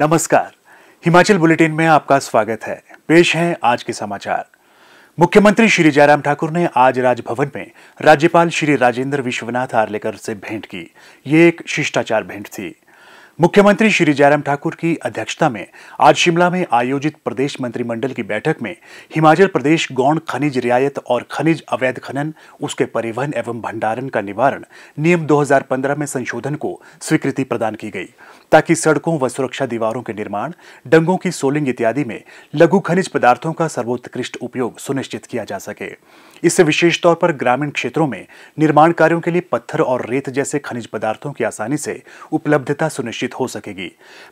नमस्कार हिमाचल बुलेटिन में आपका स्वागत है पेश हैं आज के समाचार मुख्यमंत्री श्री जयराम ठाकुर ने आज राजभवन में राज्यपाल श्री राजेंद्र विश्वनाथ आर्लेकर से भेंट की ये एक शिष्टाचार भेंट थी मुख्यमंत्री श्री जयराम ठाकुर की अध्यक्षता में आज शिमला में आयोजित प्रदेश मंत्रिमंडल की बैठक में हिमाचल प्रदेश गौण खनिज रियायत और खनिज अवैध खनन उसके परिवहन एवं भंडारण का निवारण नियम 2015 में संशोधन को स्वीकृति प्रदान की गई ताकि सड़कों व सुरक्षा दीवारों के निर्माण डंगों की सोलिंग इत्यादि में लघु खनिज पदार्थों का सर्वोत्कृष्ट उपयोग सुनिश्चित किया जा सके इससे विशेष तौर पर ग्रामीण क्षेत्रों में निर्माण कार्यों के लिए पत्थर और रेत जैसे खनिज पदार्थों की आसानी से उपलब्धता सुनिश्चित हो सकेगी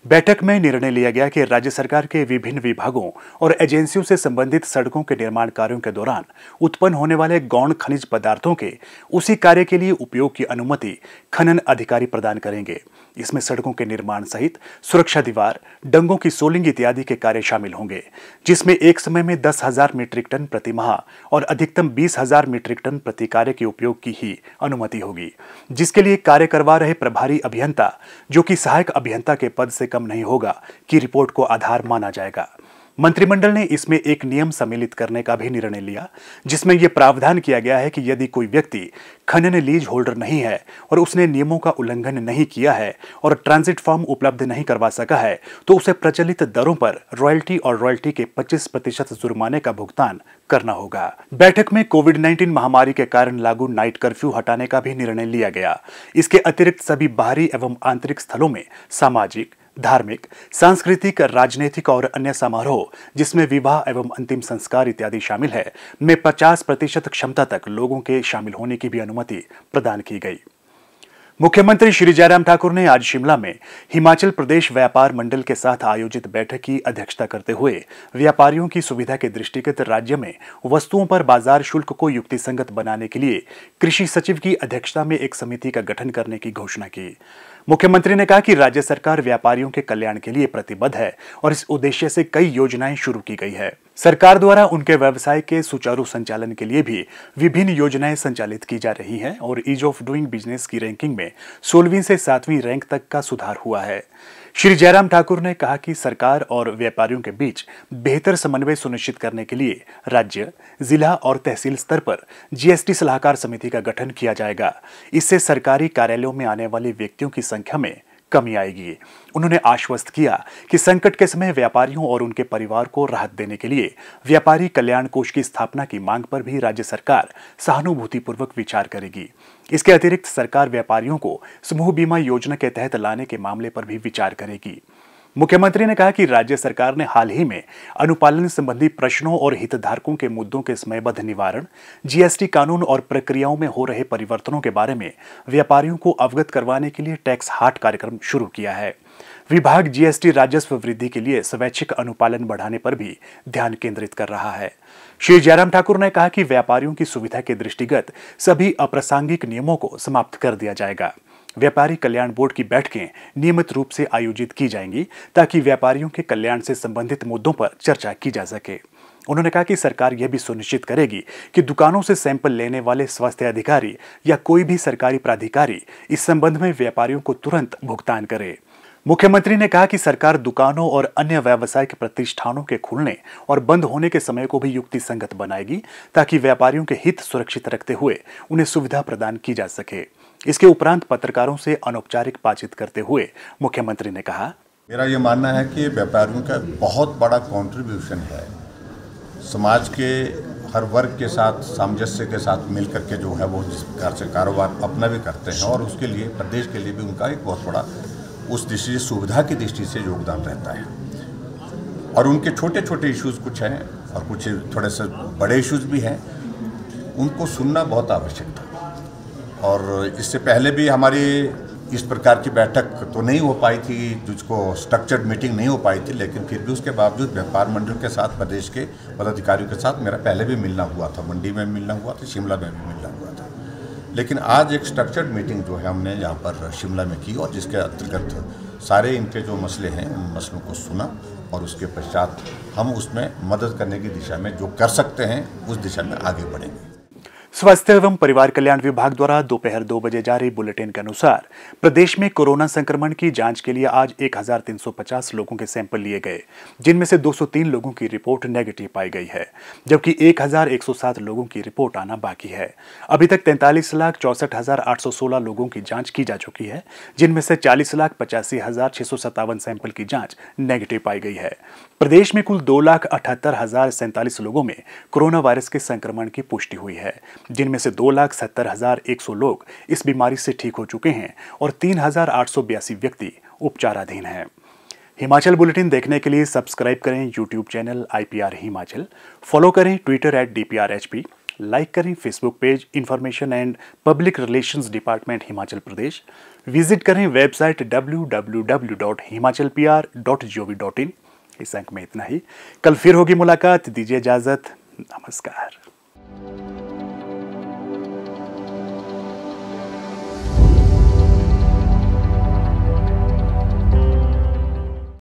बैठक में निर्णय लिया गया कि राज्य सरकार के विभिन्न विभागों और एजेंसियों से संबंधित सड़कों के निर्माण कार्यों के दौरान उत्पन्न होने वाले गौण खनिज पदार्थों के उसी कार्य के लिए उपयोग की अनुमति खनन अधिकारी प्रदान करेंगे इसमें सड़कों के निर्माण निर्माण सहित सुरक्षा दीवार डंगों की सोलिंग इत्यादि के कार्य शामिल होंगे जिसमें एक समय में दस हजार मीट्रिक टन प्रति माह और अधिकतम बीस हजार मीट्रिक टन प्रति कार्य के उपयोग की ही अनुमति होगी जिसके लिए कार्य करवा रहे प्रभारी अभियंता जो कि सहायक अभियंता के पद से कम नहीं होगा की रिपोर्ट को आधार माना जाएगा मंत्रिमंडल ने इसमें एक नियम सम्मिलित करने का भी निर्णय लिया जिसमें यह प्रावधान किया गया है कि यदि कोई व्यक्ति खनन लीज होल्डर नहीं है और उसने नियमों का उल्लंघन नहीं किया है और ट्रांजिट फॉर्म उपलब्ध नहीं करवा सका है तो उसे प्रचलित दरों पर रॉयल्टी और रॉयल्टी के 25 प्रतिशत जुर्माने का भुगतान करना होगा बैठक में कोविड 19 महामारी के कारण लागू नाइट कर्फ्यू हटाने का भी निर्णय लिया गया इसके अतिरिक्त सभी बाहरी एवं आंतरिक स्थलों में सामाजिक धार्मिक सांस्कृतिक राजनीतिक और अन्य समारोह जिसमें विवाह एवं अंतिम संस्कार इत्यादि शामिल है में 50 प्रतिशत क्षमता तक लोगों के शामिल होने की भी अनुमति प्रदान की गई मुख्यमंत्री श्री जयराम ठाकुर ने आज शिमला में हिमाचल प्रदेश व्यापार मंडल के साथ आयोजित बैठक की अध्यक्षता करते हुए व्यापारियों की सुविधा के दृष्टिगत राज्य में वस्तुओं पर बाजार शुल्क को युक्तिसंगत बनाने के लिए कृषि सचिव की अध्यक्षता में एक समिति का गठन करने की घोषणा की मुख्यमंत्री ने कहा कि राज्य सरकार व्यापारियों के कल्याण के लिए प्रतिबद्ध है और इस उद्देश्य से कई योजनाएं शुरू की गई है सरकार द्वारा उनके व्यवसाय के सुचारू संचालन के लिए भी विभिन्न योजनाएं संचालित की जा रही हैं और ईज ऑफ डूइंग बिजनेस की रैंकिंग में सोलहवीं से सातवीं रैंक तक का सुधार हुआ है श्री जयराम ठाकुर ने कहा कि सरकार और व्यापारियों के बीच बेहतर समन्वय सुनिश्चित करने के लिए राज्य जिला और तहसील स्तर पर जीएसटी सलाहकार समिति का गठन किया जाएगा इससे सरकारी कार्यालयों में आने वाले व्यक्तियों की संख्या में कमी आएगी उन्होंने आश्वस्त किया कि संकट के समय व्यापारियों और उनके परिवार को राहत देने के लिए व्यापारी कल्याण कोष की स्थापना की मांग पर भी राज्य सरकार सहानुभूतिपूर्वक विचार करेगी इसके अतिरिक्त सरकार व्यापारियों को समूह बीमा योजना के तहत लाने के मामले पर भी विचार करेगी मुख्यमंत्री ने कहा कि राज्य सरकार ने हाल ही में अनुपालन संबंधी प्रश्नों और हितधारकों के मुद्दों के समयबद्ध निवारण जीएसटी कानून और प्रक्रियाओं में हो रहे परिवर्तनों के बारे में व्यापारियों को अवगत करवाने के लिए टैक्स हाट कार्यक्रम शुरू किया है विभाग जीएसटी राजस्व वृद्धि के लिए स्वैच्छिक अनुपालन बढ़ाने पर भी ध्यान केंद्रित कर रहा है श्री जयराम ठाकुर ने कहा कि व्यापारियों की सुविधा के दृष्टिगत सभी अप्रासंगिक नियमों को समाप्त कर दिया जाएगा व्यापारी कल्याण बोर्ड की बैठकें नियमित रूप से आयोजित की जाएंगी ताकि व्यापारियों के कल्याण से संबंधित मुद्दों पर चर्चा की जा सके उन्होंने कहा कि सरकार यह भी सुनिश्चित करेगी कि दुकानों से सैंपल लेने वाले स्वास्थ्य अधिकारी या कोई भी सरकारी प्राधिकारी इस संबंध में व्यापारियों को तुरंत भुगतान करे मुख्यमंत्री ने कहा कि सरकार दुकानों और अन्य व्यावसायिक प्रतिष्ठानों के खुलने और बंद होने के समय को भी युक्ति संगत बनाएगी ताकि व्यापारियों के हित सुरक्षित रखते हुए उन्हें सुविधा प्रदान की जा सके इसके उपरांत पत्रकारों से अनौपचारिक बातचीत करते हुए मुख्यमंत्री ने कहा मेरा ये मानना है कि व्यापारियों का बहुत बड़ा कंट्रीब्यूशन है समाज के हर वर्ग के साथ सामंजस्य के साथ मिल करके जो है वो जिस प्रकार से कारोबार अपना भी करते हैं और उसके लिए प्रदेश के लिए भी उनका एक बहुत बड़ा उस दृष्टि से सुविधा की दृष्टि से योगदान रहता है और उनके छोटे छोटे इश्यूज़ कुछ हैं और कुछ थोड़े से बड़े इश्यूज़ भी हैं उनको सुनना बहुत आवश्यक था और इससे पहले भी हमारी इस प्रकार की बैठक तो नहीं हो पाई थी जिसको स्ट्रक्चर्ड मीटिंग नहीं हो पाई थी लेकिन फिर भी उसके बावजूद व्यापार मंडल के साथ प्रदेश के पदाधिकारियों के साथ मेरा पहले भी मिलना हुआ था मंडी में मिलना हुआ था शिमला में भी मिलना हुआ था लेकिन आज एक स्ट्रक्चर्ड मीटिंग जो है हमने यहाँ पर शिमला में की और जिसके अंतर्गत सारे इनके जो मसले हैं उन मसलों को सुना और उसके पश्चात हम उसमें मदद करने की दिशा में जो कर सकते हैं उस दिशा में आगे बढ़ेंगे स्वास्थ्य एवं परिवार कल्याण विभाग द्वारा दोपहर दो बजे जारी बुलेटिन के अनुसार प्रदेश में कोरोना संक्रमण की जांच के लिए आज 1,350 लोगों के सैंपल लिए गए जिनमें से 203 लोगों की रिपोर्ट नेगेटिव पाई गई है जबकि 1,107 लोगों की रिपोर्ट आना बाकी है अभी तक तैंतालीस लाख चौसठ हजार आठ सौ सोलह लोगों की जाँच की जा चुकी है जिनमें से चालीस लाख पचासी हजार छह सौ सत्तावन सैंपल की जाँच नेगेटिव पाई गई है प्रदेश में कुल दो लाख अठहत्तर हजार सैंतालीस लोगों में कोरोना वायरस के संक्रमण की पुष्टि हुई है जिनमें से दो लाख सत्तर हजार एक सौ लोग इस बीमारी से ठीक हो चुके हैं और तीन हजार आठ सौ बयासी व्यक्ति उपचाराधीन हैं हिमाचल बुलेटिन देखने के लिए सब्सक्राइब करें YouTube channel I Himachal follow करें ट्विटर एट डी लाइक करें Facebook page information and public relations department Himachal Pradesh visit करें वेबसाइट www.himachalpr.gov.in इस अंक में इतना ही कल फिर होगी मुलाकात दीजिए इजाजत नमस्कार